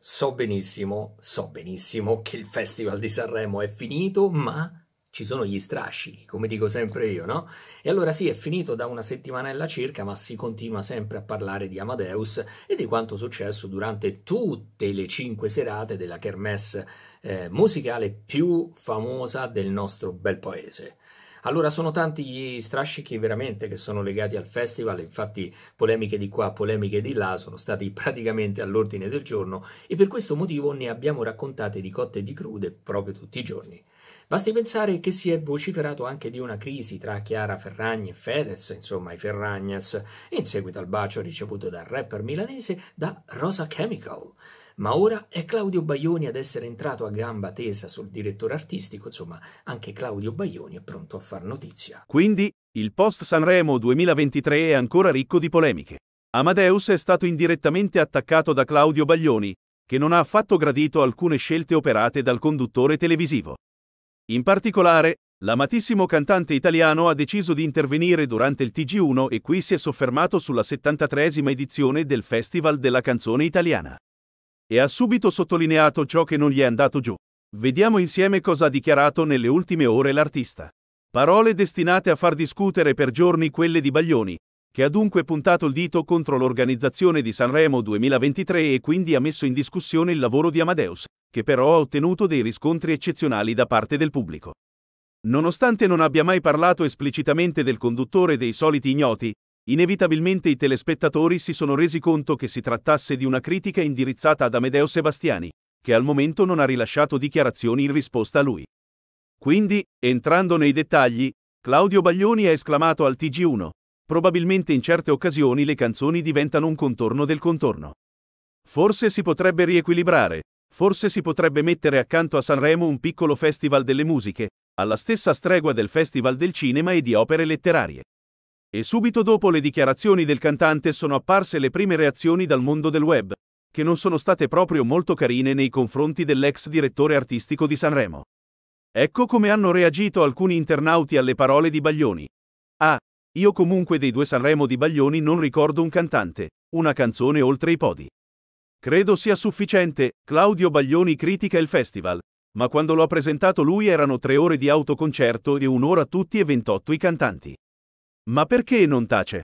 So benissimo, so benissimo che il Festival di Sanremo è finito, ma ci sono gli strascichi, come dico sempre io, no? E allora sì, è finito da una settimanella circa, ma si continua sempre a parlare di Amadeus e di quanto successo durante tutte le cinque serate della kermesse eh, musicale più famosa del nostro bel paese. Allora sono tanti gli strascichi veramente che sono legati al festival, infatti polemiche di qua, polemiche di là sono stati praticamente all'ordine del giorno e per questo motivo ne abbiamo raccontate di cotte e di crude proprio tutti i giorni. Basti pensare che si è vociferato anche di una crisi tra Chiara Ferragni e Fedez, insomma i Ferragnez, in seguito al bacio ricevuto dal rapper milanese da Rosa Chemical ma ora è Claudio Baglioni ad essere entrato a gamba tesa sul direttore artistico, insomma anche Claudio Baglioni è pronto a far notizia. Quindi il post Sanremo 2023 è ancora ricco di polemiche. Amadeus è stato indirettamente attaccato da Claudio Baglioni, che non ha affatto gradito alcune scelte operate dal conduttore televisivo. In particolare, l'amatissimo cantante italiano ha deciso di intervenire durante il TG1 e qui si è soffermato sulla 73esima edizione del Festival della canzone italiana e ha subito sottolineato ciò che non gli è andato giù. Vediamo insieme cosa ha dichiarato nelle ultime ore l'artista. Parole destinate a far discutere per giorni quelle di Baglioni, che ha dunque puntato il dito contro l'organizzazione di Sanremo 2023 e quindi ha messo in discussione il lavoro di Amadeus, che però ha ottenuto dei riscontri eccezionali da parte del pubblico. Nonostante non abbia mai parlato esplicitamente del conduttore dei soliti ignoti, Inevitabilmente i telespettatori si sono resi conto che si trattasse di una critica indirizzata ad Amedeo Sebastiani, che al momento non ha rilasciato dichiarazioni in risposta a lui. Quindi, entrando nei dettagli, Claudio Baglioni ha esclamato al TG1, probabilmente in certe occasioni le canzoni diventano un contorno del contorno. Forse si potrebbe riequilibrare, forse si potrebbe mettere accanto a Sanremo un piccolo festival delle musiche, alla stessa stregua del festival del cinema e di opere letterarie. E subito dopo le dichiarazioni del cantante sono apparse le prime reazioni dal mondo del web, che non sono state proprio molto carine nei confronti dell'ex direttore artistico di Sanremo. Ecco come hanno reagito alcuni internauti alle parole di Baglioni. Ah, io comunque dei due Sanremo di Baglioni non ricordo un cantante, una canzone oltre i podi. Credo sia sufficiente, Claudio Baglioni critica il festival, ma quando lo ha presentato lui erano tre ore di autoconcerto e un'ora tutti e 28 i cantanti. Ma perché non tace?